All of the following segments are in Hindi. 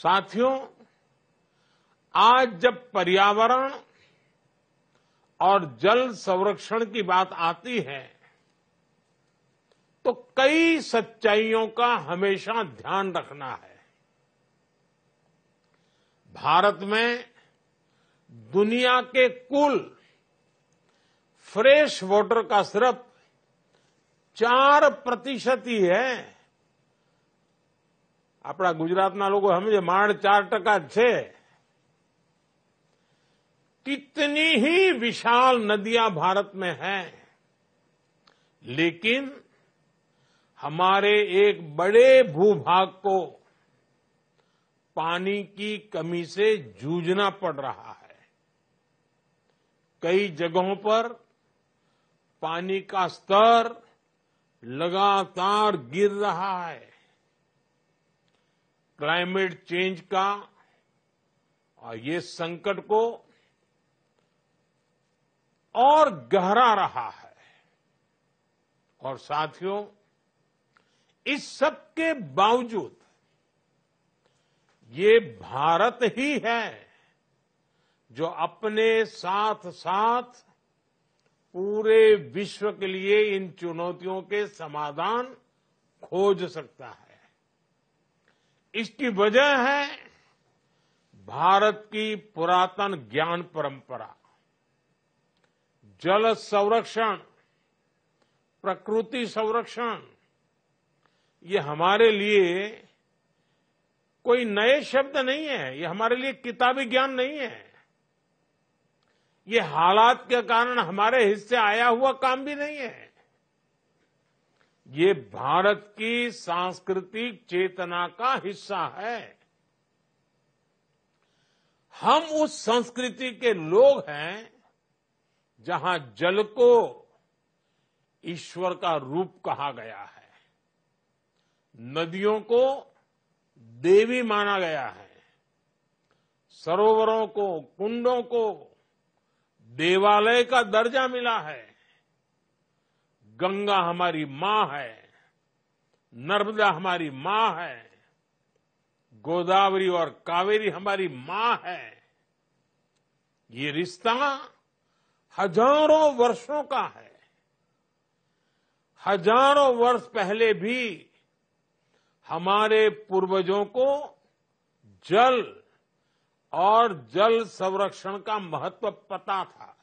साथियों आज जब पर्यावरण और जल संरक्षण की बात आती है तो कई सच्चाइयों का हमेशा ध्यान रखना है भारत में दुनिया के कुल फ्रेश वाटर का सिर्फ चार प्रतिशत ही है अपना गुजरात ना लोगों માણ मण चार टका कितनी ही विशाल नदियां भारत में हैं लेकिन हमारे एक बड़े भूभाग को पानी की कमी से जूझना पड़ रहा है कई जगहों पर पानी का स्तर लगातार गिर रहा है क्लाइमेट चेंज का और ये संकट को और गहरा रहा है और साथियों इस सब के बावजूद ये भारत ही है जो अपने साथ साथ पूरे विश्व के लिए इन चुनौतियों के समाधान खोज सकता है इसकी वजह है भारत की पुरातन ज्ञान परंपरा जल संरक्षण प्रकृति संरक्षण ये हमारे लिए कोई नए शब्द नहीं है ये हमारे लिए किताबी ज्ञान नहीं है ये हालात के कारण हमारे हिस्से आया हुआ काम भी नहीं है ये भारत की सांस्कृतिक चेतना का हिस्सा है हम उस संस्कृति के लोग हैं जहां जल को ईश्वर का रूप कहा गया है नदियों को देवी माना गया है सरोवरों को कुंडों को देवालय का दर्जा मिला है गंगा हमारी मां है नर्मदा हमारी मां है गोदावरी और कावेरी हमारी मां है ये रिश्ता हजारों वर्षों का है हजारों वर्ष पहले भी हमारे पूर्वजों को जल और जल संरक्षण का महत्व पता था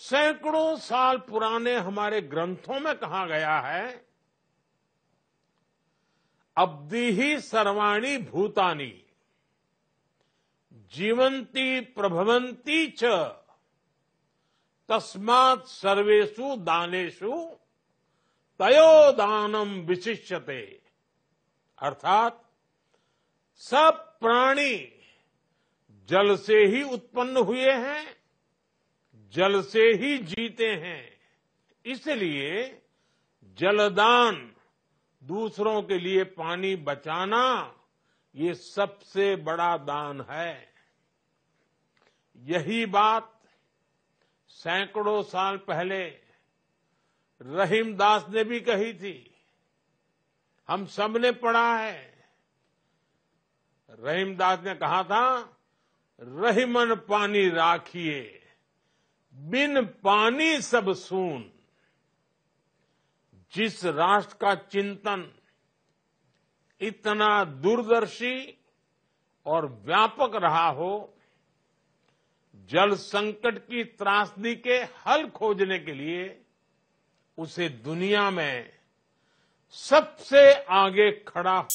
सैकड़ों साल पुराने हमारे ग्रंथों में कहा गया है अब्दि ही सर्वाणी भूतानी जीवंती प्रभवंती च तस्मात सर्वेशु दानेशु तयो दानम विशिष्यते अर्थात सब प्राणी जल से ही उत्पन्न हुए हैं जल से ही जीते हैं इसलिए जलदान दूसरों के लिए पानी बचाना ये सबसे बड़ा दान है यही बात सैकड़ों साल पहले रहीम दास ने भी कही थी हम सब ने पढ़ा है रहीमदास ने कहा था रहीमन पानी राखिए बिन पानी सब सून जिस राष्ट्र का चिंतन इतना दूरदर्शी और व्यापक रहा हो जल संकट की त्रासदी के हल खोजने के लिए उसे दुनिया में सबसे आगे खड़ा